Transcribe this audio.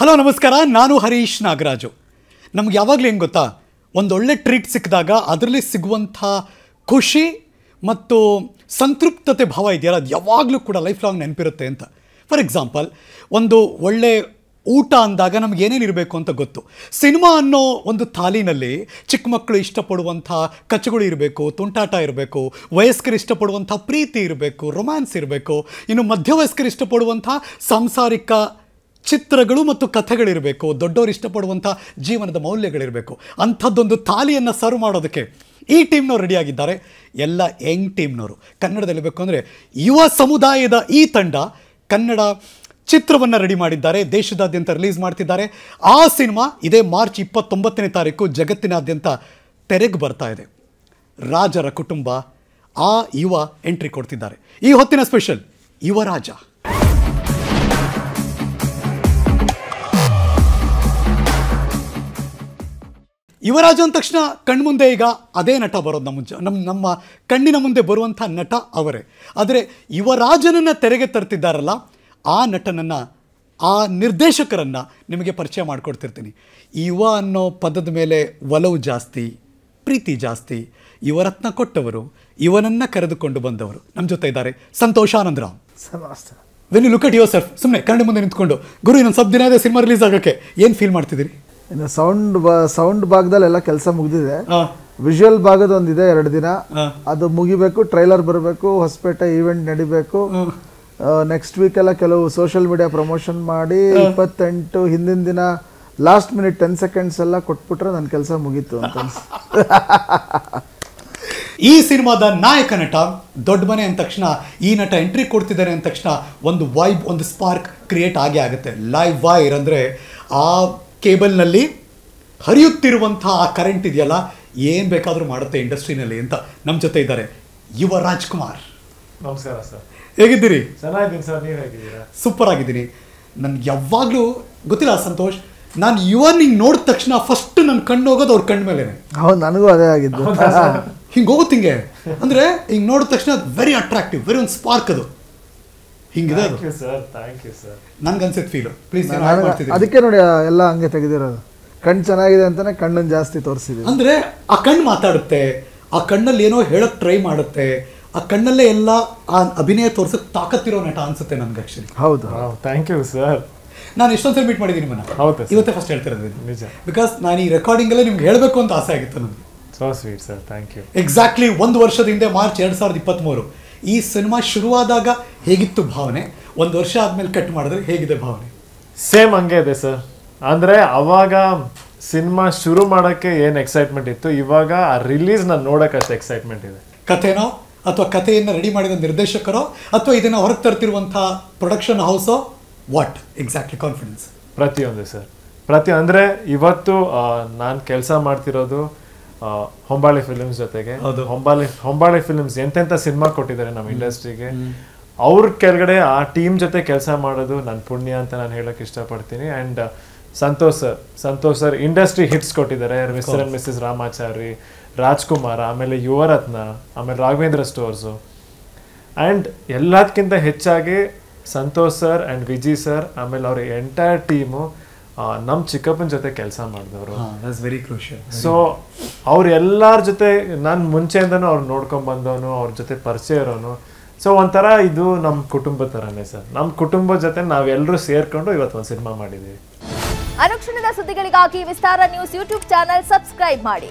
hello ನಮಸ್ಕಾರ ನಾನು ಹರೀಶ್ ನಾಗರಾಜು ನಮ್ಗೆ ಯಾವಾಗಲೂ ಹೆಂಗೆ ಗೊತ್ತಾ ಒಂದೊಳ್ಳೆ ಟ್ರೀಟ್ ಸಿಕ್ಕಿದಾಗ ಅದರಲ್ಲಿ ಸಿಗುವಂಥ ಖುಷಿ ಮತ್ತು ಸಂತೃಪ್ತತೆ ಭಾವ ಇದೆಯಲ್ಲ ಅದು ಯಾವಾಗಲೂ ಕೂಡ ಲೈಫ್ ಲಾಂಗ್ ನೆನಪಿರುತ್ತೆ ಅಂತ ಫಾರ್ ಎಕ್ಸಾಂಪಲ್ ಒಂದು ಒಳ್ಳೆ ಊಟ ಅಂದಾಗ ನಮ್ಗೆ ಇರಬೇಕು ಅಂತ ಗೊತ್ತು ಸಿನಿಮಾ ಅನ್ನೋ ಒಂದು ತಾಲಿನಲ್ಲಿ ಚಿಕ್ಕ ಮಕ್ಕಳು ಇಷ್ಟಪಡುವಂಥ ಕಚ್ಚುಗಳು ಇರಬೇಕು ತುಂಟಾಟ ಇರಬೇಕು ವಯಸ್ಕರು ಇಷ್ಟಪಡುವಂಥ ಪ್ರೀತಿ ಇರಬೇಕು ರೊಮ್ಯಾನ್ಸ್ ಇರಬೇಕು ಇನ್ನು ಮಧ್ಯವಯಸ್ಕರು ಇಷ್ಟಪಡುವಂಥ ಸಾಂಸಾರಿಕ ಚಿತ್ರಗಳು ಮತ್ತು ಕಥೆಗಳಿರಬೇಕು ದೊಡ್ಡವರು ಇಷ್ಟಪಡುವಂಥ ಜೀವನದ ಮೌಲ್ಯಗಳಿರಬೇಕು ಅಂಥದ್ದೊಂದು ತಾಲಿಯನ್ನು ಸರ್ವ್ ಮಾಡೋದಕ್ಕೆ ಈ ಟೀಮ್ನವ್ರು ರೆಡಿಯಾಗಿದ್ದಾರೆ ಎಲ್ಲ ಯಂಗ್ ಟೀಮ್ನವರು ಕನ್ನಡದಲ್ಲಿ ಬೇಕು ಅಂದರೆ ಯುವ ಸಮುದಾಯದ ಈ ತಂಡ ಕನ್ನಡ ಚಿತ್ರವನ್ನು ರೆಡಿ ಮಾಡಿದ್ದಾರೆ ದೇಶದಾದ್ಯಂತ ರಿಲೀಸ್ ಮಾಡ್ತಿದ್ದಾರೆ ಆ ಸಿನಿಮಾ ಇದೇ ಮಾರ್ಚ್ ಇಪ್ಪತ್ತೊಂಬತ್ತನೇ ತಾರೀಕು ಜಗತ್ತಿನಾದ್ಯಂತ ತೆರೆಗೆ ಬರ್ತಾ ಇದೆ ರಾಜರ ಕುಟುಂಬ ಆ ಯುವ ಎಂಟ್ರಿ ಕೊಡ್ತಿದ್ದಾರೆ ಈ ಹೊತ್ತಿನ ಸ್ಪೆಷಲ್ ಯುವರಾಜ ಯುವರಾಜ್ ಅಂದ ತಕ್ಷಣ ಕಣ್ಮುಂದೆ ಈಗ ಅದೇ ನಟ ಬರೋದು ನಮ್ಮ ನಮ್ಮ ನಮ್ಮ ಕಣ್ಣಿನ ಮುಂದೆ ಬರುವಂಥ ನಟ ಅವರೇ ಆದರೆ ಯುವರಾಜನನ್ನು ತೆರೆಗೆ ತರ್ತಿದ್ದಾರಲ್ಲ ಆ ನಟನನ್ನು ಆ ನಿರ್ದೇಶಕರನ್ನು ನಿಮಗೆ ಪರಿಚಯ ಮಾಡಿಕೊಡ್ತಿರ್ತೀನಿ ಯುವ ಅನ್ನೋ ಪದದ ಮೇಲೆ ಒಲವು ಜಾಸ್ತಿ ಪ್ರೀತಿ ಜಾಸ್ತಿ ಯುವರತ್ನ ಕೊಟ್ಟವರು ಇವನನ್ನು ಕರೆದುಕೊಂಡು ಬಂದವರು ನಮ್ಮ ಜೊತೆ ಇದ್ದಾರೆ Santhosh Anandram when you look at your sir ಸುಮ್ಮನೆ ಕಣ್ಣು ಮುಂದೆ ನಿಂತ್ಕೊಂಡು ಗುರು ಇನ್ನೊಂದು ಸ್ವಲ್ಪ ದಿನ ಇದೆ ಸಿನಿಮಾ ರಿಲೀಸ್ ಆಗೋಕ್ಕೆ ಏನು ಫೀಲ್ ಮಾಡ್ತಿದ್ದೀರಿ ಇನ್ನು ಸೌಂಡ್ ಸೌಂಡ್ ಭಾಗದಲ್ಲಿ ಎಲ್ಲ ಕೆಲಸ ಮುಗಿದಿದೆ ವಿಜುವಲ್ ಭಾಗದ ಒಂದಿದೆ ಎರಡು ದಿನ ಅದು ಮುಗಿಬೇಕು ಟ್ರೈಲರ್ ಬರಬೇಕು ಹೊಸಪೇಟೆ ಈವೆಂಟ್ ನಡಿಬೇಕು ನೆಕ್ಸ್ಟ್ ವೀಕ್ ಎಲ್ಲ ಕೆಲವು ಸೋಷಿಯಲ್ ಮೀಡಿಯಾ ಪ್ರಮೋಷನ್ ಮಾಡಿ ಇಪ್ಪತ್ತೆಂಟು ಹಿಂದಿನ ದಿನ ಲಾಸ್ಟ್ ಮಿನಿಟ್ ಟೆನ್ ಸೆಕೆಂಡ್ಸ್ ಎಲ್ಲ ಕೊಟ್ಬಿಟ್ರೆ ನನ್ನ ಕೆಲಸ ಮುಗೀತು ಅಂತ ಈ ಸಿನಿಮಾದ ನಾಯಕ ನಟ ದೊಡ್ಡ ಮನೆ ಅಂದ ತಕ್ಷಣ ಈ ನಟ ಎಂಟ್ರಿ ಕೊಡ್ತಿದ್ದಾರೆ ಅಂದ ತಕ್ಷಣ ಒಂದು ವೈಬ್ ಒಂದು ಸ್ಪಾರ್ಕ್ ಕ್ರಿಯೇಟ್ ಆಗೇ ಆಗುತ್ತೆ ಲೈವ್ ವೈರ್ ಅಂದರೆ ಆ ಕೇಬಲ್ನಲ್ಲಿ ಹರಿಯುತ್ತಿರುವಂಥ ಆ ಕರೆಂಟ್ ಇದೆಯಲ್ಲ ಏನು ಬೇಕಾದರೂ ಮಾಡುತ್ತೆ ಇಂಡಸ್ಟ್ರಿನಲ್ಲಿ ಅಂತ ನಮ್ಮ ಜೊತೆ ಇದ್ದಾರೆ ಯುವ ರಾಜ್ಕುಮಾರ್ ನಮಸ್ಕಾರ ಸರ್ ಹೇಗಿದ್ದೀರಿ ಚೆನ್ನಾಗಿದ್ದೀನಿ ಸರ್ ನೀವು ಹೇಗಿದ್ದೀರಾ ಸೂಪರ್ ಆಗಿದ್ದೀನಿ ನನ್ಗೆ ಯಾವಾಗಲೂ ಗೊತ್ತಿಲ್ಲ ಸಂತೋಷ್ ನಾನು ಯುವನಿಗೆ ನೋಡಿದ ತಕ್ಷಣ ಫಸ್ಟ್ ನನ್ನ ಕಣ್ಣು ಹೋಗೋದು ಅವ್ರ ಕಣ್ಣ ಮೇಲೆ ಹೌದು ನನಗೂ ಅದೇ ಆಗಿದ್ದು ಹಿಂಗೆ ಹೋಗುತ್ತೆ ಹಿಂಗೆ ಅಂದರೆ ಹಿಂಗೆ ನೋಡಿದ ತಕ್ಷಣ ವೆರಿ ಅಟ್ರಾಕ್ಟಿವ್ ವೆರಿ ಒಂದು ಸ್ಪಾರ್ಕ್ ಅದು ಹಿಂಗಿದೆ ಸರ್ ಥ್ಯಾಂಕ್ ಯು ಸರ್ ಅನ್ಸುತ್ತೆ ಫೀಲು ಪ್ಲೀಸ್ ಅದಕ್ಕೆ ನೋಡಿ ಎಲ್ಲ ಹಂಗೆ ತೆಗೆದಿರೋದು ಕಣ್ಣು ಚೆನ್ನಾಗಿದೆ ಅಂತಾನೆ ಕಣ್ಣನ್ನು ಜಾಸ್ತಿ ತೋರಿಸಿದೆ ಅಂದ್ರೆ ಆ ಕಣ್ಣು ಮಾತಾಡುತ್ತೆ ಆ ಕಣ್ಣಲ್ಲಿ ಏನೋ ಹೇಳಕ್ ಟ್ರೈ ಮಾಡುತ್ತೆ ಆ ಕಣ್ಣಲ್ಲೇ ಎಲ್ಲ ಆ ಅಭಿನಯ ತೋರ್ಸಕ್ಕೆ ತಾಕತ್ತಿರೋ ನಟ ಅನ್ಸುತ್ತೆ ನನಗೆ ಆ್ಯಕ್ಚುಲಿ ಹೌದು ಥ್ಯಾಂಕ್ ಯು ಸರ್ ನಾನು ಎಷ್ಟೊಂದ್ಸಲ ಮೀಟ್ ಮಾಡಿದ್ದೀನಿ ನಿಮ್ಮನ್ನ ಹೌದು ಇವತ್ತೇ ಫಸ್ಟ್ ಹೇಳ್ತಿರೋದು ನಿಜ ಬಿಕಾಸ್ ನಾನು ಈ ರೆಕಾರ್ಡಿಂಗ್ ರೆಕಾರ್ಡಿಂಗಲ್ಲೇ ನಿಮ್ಗೆ ಹೇಳಬೇಕು ಅಂತ ಆಸೆ ಆಗಿತ್ತು ನನಗೆ so sweet sir thank you exactly ಒಂದು ವರ್ಷದ ಹಿಂದೆ ಮಾರ್ಚ್ ಎರಡು ಸಾವಿರದ ಇಪ್ಪತ್ತ್ಮೂರು ಈ ಸಿನಿಮಾ ಶುರುವಾದಾಗ ಹೇಗಿತ್ತು ಭಾವನೆ ಒಂದು ವರ್ಷ ಆದಮೇಲೆ ಕಟ್ ಮಾಡಿದ್ರೆ ಹೇಗಿದೆ ಭಾವನೆ ಸೇಮ್ ಹಂಗೆ ಇದೆ ಸರ್ ಅಂದರೆ ಅವಾಗ ಸಿನಿಮಾ ಶುರು ಮಾಡೋಕ್ಕೆ ಏನು ಎಕ್ಸೈಟ್ಮೆಂಟ್ ಇತ್ತು ಇವಾಗ ಆ ರಿಲೀಸ್ನ ಅಷ್ಟು ಎಕ್ಸೈಟ್ಮೆಂಟ್ ಇದೆ ಕಥೆನೋ ಅಥವಾ ಕಥೆಯನ್ನು ರೆಡಿ ಮಾಡಿದ ನಿರ್ದೇಶಕರೋ ಅಥವಾ ಇದನ್ನು ಹೊರಗೆ ತರ್ತಿರುವಂಥ ಪ್ರೊಡಕ್ಷನ್ ಹೌಸೋ ವಾಟ್ ಎಕ್ಸಾಕ್ಟ್ಲಿ ಕಾನ್ಫಿಡೆನ್ಸ್ ಪ್ರತಿಯೊಂದು ಸರ್ ಪ್ರತಿ ಅಂದರೆ ಇವತ್ತು ನಾನು ಕೆಲಸ ಮಾಡ್ತಿರೋದು ಹೊಂಬಾಳಿ ಫಿಲ್ಮ್ಸ್ ಜೊತೆಗೆ ಹೊಂಬಾಳಿ ಹೊಂಬಾಳಿ ಫಿಲ್ಮ್ಸ್ ಎಂತೆಂಥ ಸಿನಿಮಾ ಕೊಟ್ಟಿದ್ದಾರೆ ನಮ್ಮ ಇಂಡಸ್ಟ್ರಿಗೆ ಅವ್ರ ಕೆಳಗಡೆ ಆ ಟೀಮ್ ಜೊತೆ ಕೆಲಸ ಮಾಡೋದು ನನ್ನ ಪುಣ್ಯ ಅಂತ ನಾನು ಹೇಳಕ್ ಇಷ್ಟಪಡ್ತೀನಿ and Santhosh sir Santhosh sir industry hits ಕೊಟ್ಟಿದ್ದಾರೆ Mr and Mrs Ramachari Rajkumar ಆಮೇಲೆ ಯುವರತ್ನ ಆಮೇಲೆ ರಾಘವೇಂದ್ರ ಸ್ಟೋರ್ಸು ಆ್ಯಂಡ್ ಎಲ್ಲದಕ್ಕಿಂತ ಹೆಚ್ಚಾಗಿ Santhosh sir and Viji sir ಆಮೇಲೆ ಅವ್ರ ಎಂಟೈರ್ ಟೀಮು ನಮ್ಮ ಚಿಕ್ಕಪ್ಪನ ಜೊತೆ ಕೆಲಸ ಮಾಡಿದವರು ವೆರಿ ಕ್ರೂಷಿಯಲ್ ಸೊ ಎಲ್ಲರ ಜೊತೆ ನಾನು ಮುಂಚೆಯಿಂದನು ಅವ್ರು ನೋಡ್ಕೊಂಡು ಬಂದವನು ಅವ್ರ ಜೊತೆ ಪರಿಚಯ ಇರೋನು ಸೊ ಒಂಥರ ಇದು ನಮ್ಮ ಕುಟುಂಬ ಥರನೇ ಸರ್ ನಮ್ಮ ಕುಟುಂಬ ಜೊತೆ ನಾವೆಲ್ಲರೂ ಸೇರ್ಕೊಂಡು ಇವತ್ತು ಒಂದು ಸಿನಿಮಾ ಮಾಡಿದ್ದೀವಿ ಅನುಕ್ಷಣದ ಸುದ್ದಿಗಳಿಗಾಗಿ Vistara news YouTube channel subscribe ಮಾಡಿ